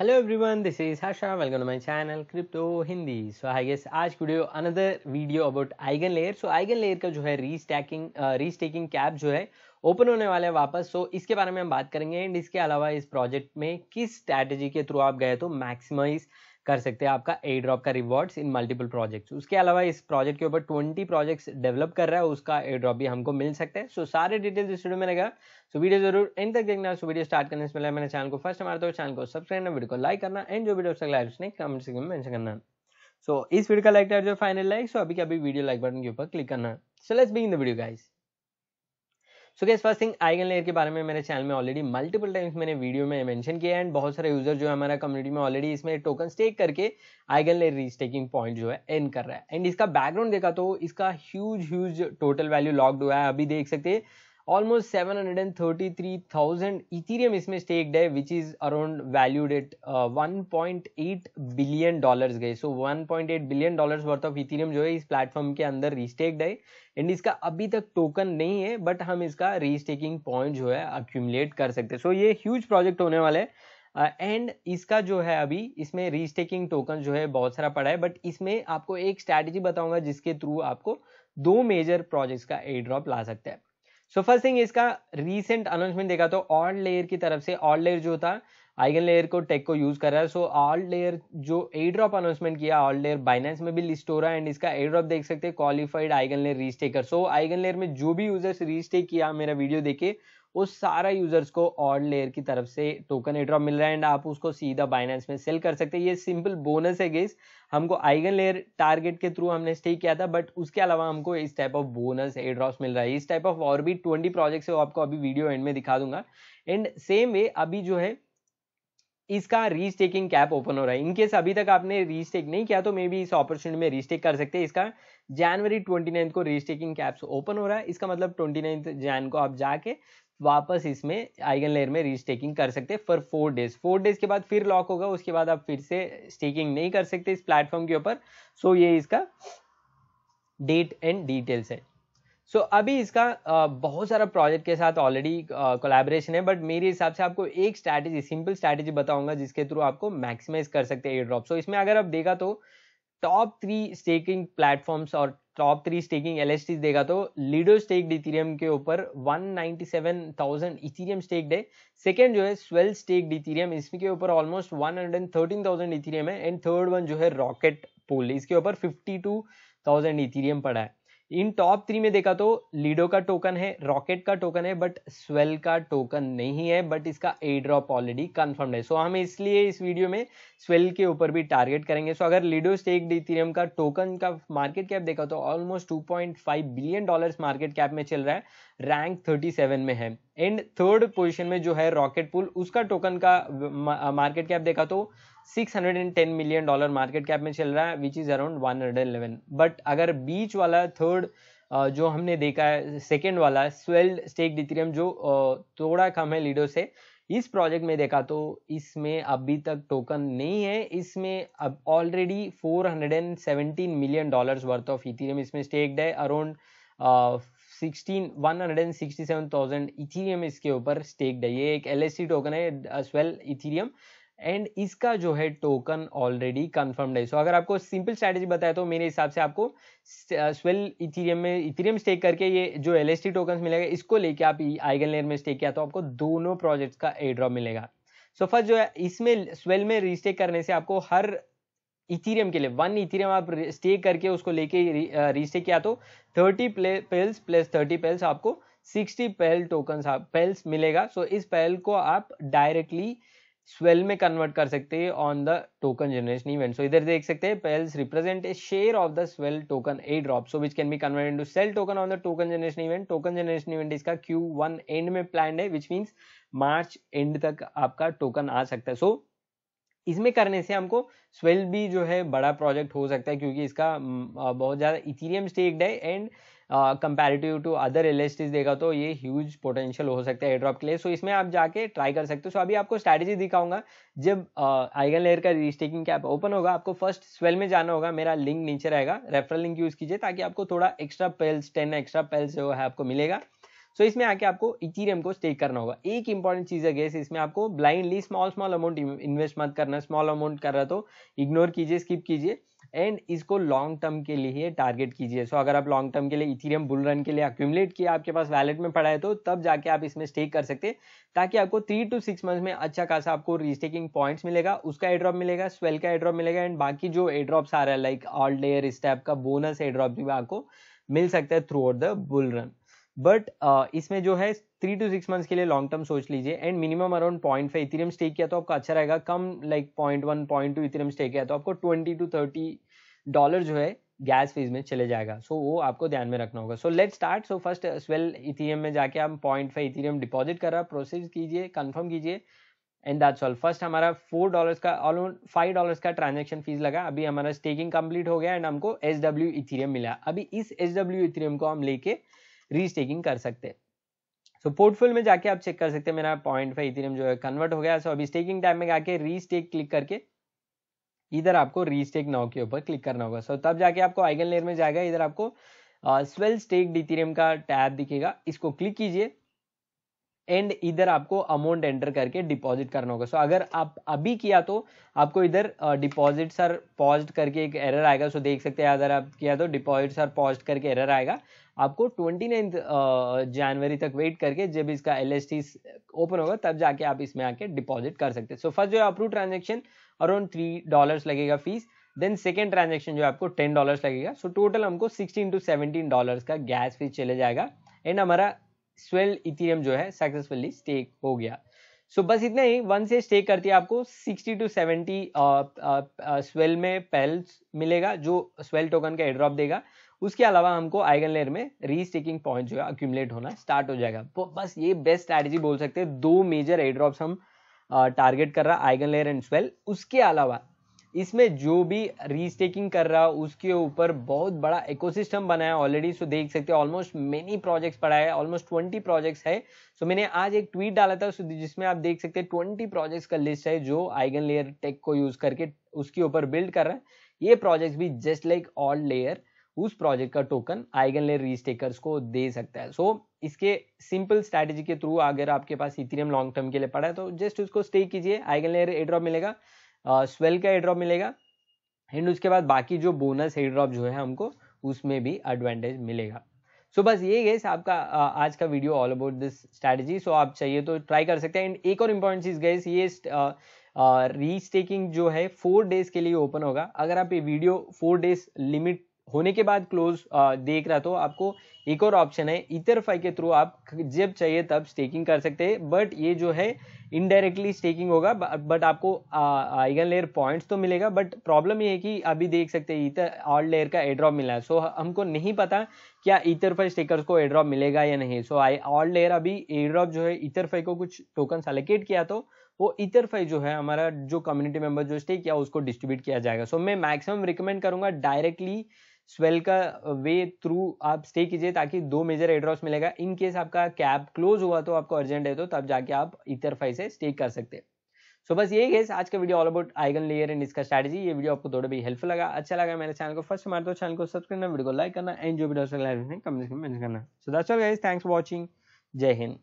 hello everyone this is hasha welcome to my channel crypto Hindi so I guess आज video another video about eigen EigenLayer so eigen EigenLayer का जो है रीस्टैकिंग restaking cap जो है open होने वाला है वापस सो so, इसके बारे में हम बात करेंगे एंड इसके अलावा इस प्रोजेक्ट में किस स्ट्रैटेजी के थ्रू आप गए तो मैक्सिमाइज कर सकते हैं आपका ए ड्रॉप का रिवॉर्ड्स इन मल्टीपल प्रोजेक्ट्स उसके अलावा इस प्रोजेक्ट के ऊपर ट्वेंटी प्रोजेक्ट्स डेवलप कर रहा है उसका ए ड्रॉप भी हमको मिल सकता है सो सारे डिटेल्स इस वीडियो में रहेगा सो वीडियो जरूर एंड तक देखना सो वीडियो स्टार्ट करने से पहले मैंने चैनल को फर्स्ट हमारे तो चैनल को सब्सक्राइब करना वीडियो को लाइक करना एंड जो वीडियो लाइक उसने कमेंट सेक्शन में मैंशन करना सो so, इस वीडियो का लाइक जो फाइनल लाइक सो अभी अभी वीडियो लाइक बटन के ऊपर क्लिक करना so let's begin the video guys so guys first thing EigenLayer के बारे में मेरे चैनल में ऑलरेडी मल्टीपल टाइम्स मैंने वीडियो में मेंशन किया है एंड बहुत सारे यूजर जो है हमारा कम्युनिटी में ऑलरेडी इसमें टोकन स्टेक करके आइगन लेयर रीस्टेकिंग पॉइंट जो है एन कर रहा है एंड इसका बैकग्राउंड देखा तो इसका huge huge total value locked हुआ है अभी देख सकते हैं थ्री 733,000 इथीरियम इसमें स्टेक्ड है which is around valued one point 1.8 billion dollars गए point 1.8 billion dollars worth of Ethereum जो है इस प्लेटफॉर्म के अंदर रीस्टेक्ड है एंड इसका अभी तक टोकन नहीं है बट हम इसका रीस्टेकिंग पॉइंट जो है अक्यूमुलेट कर सकते हैं सो so, ये ह्यूज प्रोजेक्ट होने वाला है एंड uh, इसका जो है अभी इसमें रीस्टेकिंग टोकन जो है बहुत सारा पड़ा है बट इसमें आपको एक स्ट्रैटेजी बताऊंगा जिसके थ्रू आपको दो मेजर प्रोजेक्ट्स का ए ड्रॉप ला सकता है सो फर्स्ट थिंग इसका रिसेंट अनाउंसमेंट देखा तो ऑल लेयर की तरफ से ऑल लेयर जो था आइगन लेयर को टेक को यूज कर रहा है सो ऑल लेयर जो ए ड्रॉप अनाउंसमेंट किया ऑल लेयर बाइनेंस में भी लिस्ट हो रहा है एंड इसका ए ड्रॉप देख सकते हैं qualified Eigen layer restaker so eigen layer में जो भी यूजर्स रीस्टेक किया मेरा वीडियो देखे उस सारा यूजर्स को ऑन लेयर की तरफ से टोकन एड्रॉप मिल रहा है एंड आप उसको सीधा बाइनेंस में सेल कर सकते हैं ये सिंपल बोनस है गेस हमको आइगन लेयर टारगेट के थ्रू हमने स्टे किया था बट उसके अलावा हमको इस टाइप ऑफ बोनस एड्रॉप मिल रहा है इस टाइप ऑफ और भी ट्वेंटी प्रोजेक्ट है वो आपको अभी वीडियो एंड में दिखा दूंगा एंड सेम वे अभी जो है इसका रीस्टेकिंग कैप ओपन हो रहा है इनकेस अभी तक आपने रीस्टेक नहीं किया तो मे बी इस अपॉर्चुनिटी में रीस्टेक कर सकते हैं इसका जनवरी ट्वेंटी को रीस्टेकिंग कैप्स ओपन हो रहा है इसका मतलब ट्वेंटी जैन को आप जाके वापस इसमें आइगन लेयर में रीस्टेकिंग कर सकते हैं for four days four days के बाद फिर लॉक होगा उसके बाद आप फिर से स्टेकिंग नहीं कर सकते इस प्लेटफॉर्म के ऊपर सो so, ये इसका डेट एंड डिटेल्स है सो so, अभी इसका बहुत सारा प्रोजेक्ट के साथ ऑलरेडी कोलैबोरेशन है बट मेरे हिसाब से आपको एक स्ट्रैटेजी सिंपल स्ट्रैटेजी बताऊंगा जिसके थ्रू आपको मैक्सिमाइज कर सकते हैं एयर ड्रॉप सो इसमें अगर आप देखा तो टॉप थ्री स्टेकिंग प्लेटफॉर्म्स और टॉप थ्री स्टेकिंग एल देगा तो लीडो स्टेक डिथीरियम के ऊपर 197,000 इथीरियम स्टेक है सेकेंड जो है स्वेल स्टेक डिथीरियम इसके ऊपर ऑलमोस्ट 113,000 इथीरियम है एंड थर्ड वन जो है रॉकेट पोल इसके ऊपर 52,000 इथीरियम पड़ा है इन टॉप थ्री में देखा तो लीडो का टोकन है रॉकेट का टोकन है बट स्वेल का टोकन नहीं है बट इसका ए ड्रॉप ऑलरेडी कन्फर्म्ड है सो so, हम इसलिए इस वीडियो में स्वेल के ऊपर भी टारगेट करेंगे सो so, अगर लीडो स्टेक इथेरियम का टोकन का मार्केट कैप देखा तो almost 2.5 billion dollars market cap में चल रहा है रैंक 37 में है एंड थर्ड पोजीशन में जो है रॉकेट पुल उसका टोकन का मार्केट कैप uh, देखा तो 610 मिलियन डॉलर मार्केट कैप में चल रहा है विच इज़ अराउंड 111 बट अगर बीच वाला थर्ड uh, जो हमने देखा है सेकेंड वाला स्वेल्ड स्टेक डिथ्रियम जो uh, थोड़ा कम है लीडो से इस प्रोजेक्ट में देखा तो इसमें अभी तक टोकन नहीं है इसमें अब already 417 million dollars worth of Ethereum इसमें स्टेक्ड है around sixteen one hundred and Ethereum इसके ऊपर स्टेक्ड है ये एक एल टोकन है एस वेल इथीरियम एंड इसका जो है टोकन ऑलरेडी कंफर्म्ड है सो so, अगर आपको सिंपल स्ट्रैटेजी बताया तो मेरे हिसाब से आपको स्वेल इथीरियम में इथीरियम स्टेक करके ये जो एल एस टोकन मिलेगा इसको लेके आप आइगन लेयर में स्टेक किया तो आपको दोनों प्रोजेक्ट्स का एड्रॉप मिलेगा सो so, फर्स्ट जो है इसमें स्वेल में रिस्टेक करने से आपको हर इथीरियम के लिए वन इथीरियम आप स्टे करके उसको लेके रीस्टे किया तो thirty pearls plus thirty pearls आपको सिक्सटी पेल टोकन पेल्स मिलेगा सो इस पेल को आप डायरेक्टली स्वेल में कन्वर्ट कर सकते हैं on the token generation event so इधर देख सकते हैं pearls represent a share of the Swell token airdrop so which can be convert into Swell token on the token generation event token generation event इसका Q one and में plan है which means March and तक आपका token आ सकता है so so, इसमें करने से हमको स्वेल भी जो है बड़ा प्रोजेक्ट हो सकता है क्योंकि इसका बहुत ज़्यादा इथीरियम स्टेक्ड है and comparative to other L देखा तो ये ह्यूज पोटेंशियल हो सकता है एड्रॉप के लिए सो so, इसमें आप जाके ट्राई कर सकते हो so, सो अभी आपको स्ट्रैटेजी दिखाऊंगा जब आइगन लेयर का रिस्टेकिंग कैप ओपन होगा आपको फर्स्ट स्वेल में जाना होगा मेरा लिंक नीचे रहेगा रेफरल लिंक यूज़ कीजिए ताकि आपको थोड़ा extra pearls ten extra pearls जो है आपको मिलेगा सो इसमें आके आपको इथीरियम को स्टेक करना होगा एक इंपॉर्टेंट चीज़ है गैस इसमें आपको blindly small small amount invest मत करना स्मॉल अमाउंट कर रहा तो इग्नोर कीजिए स्किप कीजिए एंड इसको लॉन्ग टर्म के लिए टारगेट कीजिए सो so, अगर आप लॉन्ग टर्म के लिए इथीरियम बुल रन के लिए अक्यूमलेट किया आपके पास वैलेट में पड़ा है तो तब जाके आप इसमें स्टेक कर सकते ताकि आपको थ्री टू सिक्स मंथ में अच्छा खासा आपको रीस्टेकिंग पॉइंट्स मिलेगा उसका एड्रॉप मिलेगा स्वेल का एड्रॉप मिलेगा एंड बाकी जो एड्रॉप्स आ रहा है लाइक ऑल डेयर इस टाइप का बोनस एड्रॉप भी आपको मिल सकता है throughout the bull run but uh, इसमें जो है थ्री टू सिक्स मंथ्स के लिए लॉन्ग टर्म सोच लीजिए and minimum around point five Ethereum stake किया तो आपका अच्छा रहेगा कम like point one point two Ethereum stake किया तो आपको ट्वेंटी टू थर्टी डॉलर जो है गैस फीस में चले जाएगा सो so, वो आपको ध्यान में रखना होगा so let start so first Swell Ethereum में जाके हम पॉइंट फाइव इथीरियम डिपॉजिट कर रहा प्रोसेस कीजिए कन्फर्म कीजिए एंड दैट्स ऑल फर्स्ट हमारा फोर डॉलर का ऑलमोस्ट फाइव डॉलर का ट्रांजेक्शन फीस लगा अभी हमारा स्टेकिंग कंप्लीट हो गया एंड हमको एस डब्ल्यू इथीरियम मिला अभी इस एस डब्ल्यू इथीरियम को हम लेके रीस्टेकिंग कर सकते हैं सो पोर्टफोलियो में जाके आप चेक कर सकते हैं मेरा पॉइंट फाइव इथेरियम जो है कन्वर्ट हो गया सो so, अभी स्टेकिंग टाइम में जाके रीस्टेक क्लिक करके इधर आपको रीस्टेक नाउ के ऊपर क्लिक करना होगा सो so, तब जाके आपको आइगन लेयर में जाएगा इधर आपको स्वेल स्टेक डिथेरियम का टैब दिखेगा इसको क्लिक कीजिए एंड इधर आपको अमाउंट एंटर करके डिपॉजिट करना होगा सो so, अगर आप अभी किया तो आपको इधर डिपॉजिट आर पॉज करके एक एरर आएगा सो so, देख सकते हैं अगर आप किया तो डिपॉजिट्स आर पॉज करके एरर आएगा आपको ट्वेंटी नाइन्थ जनवरी तक वेट करके जब इसका एल ओपन होगा तब जाके आप इसमें आके डिपॉजिट कर सकते हैं सो फर्स्ट जो है approve transaction around three dollars लगेगा फीस देन सेकेंड ट्रांजेक्शन जो है आपको टेन डॉलर्स लगेगा सो so, टोटल हमको सिक्सटीन टू सेवनटीन डॉलर्स का गैस फीस चले जाएगा एंड हमारा स्वेल इथीरियम जो है सक्सेसफुली स्टेक हो गया सो so, बस इतना ही वन से स्टेक करती है आपको 60 टू 70 स्वेल में पेल्स मिलेगा जो स्वेल टोकन का एड्रॉप देगा उसके अलावा हमको आइगन लेयर में रीस्टेकिंग पॉइंट जो है अक्यूमलेट होना स्टार्ट हो जाएगा बस ये बेस्ट स्ट्रैटेजी बोल सकते हैं दो मेजर एड्रॉप्स हम टारगेट कर रहा आइगन लेयर एंड स्वेल उसके अलावा इसमें जो भी रीस्टेकिंग कर रहा है उसके ऊपर बहुत बड़ा इकोसिस्टम बनाया है ऑलरेडी सो देख सकते हैं ऑलमोस्ट मेनी प्रोजेक्ट्स पड़ा है ऑलमोस्ट ट्वेंटी प्रोजेक्ट्स है सो मैंने आज एक ट्वीट डाला था जिसमें आप देख सकते हैं ट्वेंटी प्रोजेक्ट्स का लिस्ट है जो आइगन लेयर टेक को यूज करके उसके ऊपर बिल्ड कर रहा है ये प्रोजेक्ट भी जस्ट लाइक ऑल लेयर उस प्रोजेक्ट का टोकन आइगन लेयर रीस्टेकर्स को दे सकता है सो so, इसके सिंपल स्ट्रैटेजी के थ्रू अगर आपके पास इथेरियम लॉन्ग टर्म के लिए पड़ा है तो जस्ट उसको स्टे कीजिए आइगन लेयर एड्रॉप मिलेगा स्वेल का एड्रॉप मिलेगा एंड उसके बाद बाकी जो बोनस एड्रॉप जो है हमको उसमें भी एडवांटेज मिलेगा सो so, बस ये गेस आपका आ, आज का video all about this strategy so आप चाहिए तो ट्राई कर सकते हैं एंड एक और इम्पॉर्टेंट चीज़ गेस ये रीस्टेकिंग जो है फोर डेज के लिए ओपन होगा अगर आप ये वीडियो फोर डेज लिमिट होने के बाद क्लोज देख रहा तो आपको एक और ऑप्शन है इथरफाई के थ्रू आप जब चाहिए तब स्टेकिंग कर सकते हैं बट ये जो है इनडायरेक्टली स्टेकिंग होगा बट आपको आइगन लेयर पॉइंट्स तो मिलेगा बट प्रॉब्लम ये है कि अभी देख सकते हैं इथर ऑल लेयर का एड्रॉप मिला है सो हमको नहीं पता क्या इथरफाई स्टेकर्स को एड्रॉप मिलेगा या नहीं सो आई ऑल लेयर अभी एड्रॉप जो है इथरफाई को कुछ टोकन अलोकेट किया तो वो इथरफाई जो है हमारा जो कम्युनिटी मेंबर जो स्टेक किया उसको डिस्ट्रीब्यूट किया जाएगा सो so, मैं मैक्सिमम रिकमेंड करूंगा डायरेक्टली स्वेल का वे थ्रू आप स्टे कीजिए ताकि दो मेजर एड्रॉस मिलेगा इन केस आपका कैब क्लोज हुआ तो आपको अर्जेंट है तो तब जाके आप इतर फाइव से स्टे कर सकते हैं सो so, बस यही है आज का video all about eigen layer and इसका स्ट्रेटजी ये वीडियो आपको थोड़ा भी हेल्पफुल लगा अच्छा लगा मेरे चैनल को फर्स्ट मार दो चैनल को सब्सक्राइब करना वीडियो को लाइक करना एंड जो भी कमेंट करना so that's all guys thanks for watching Jai Hind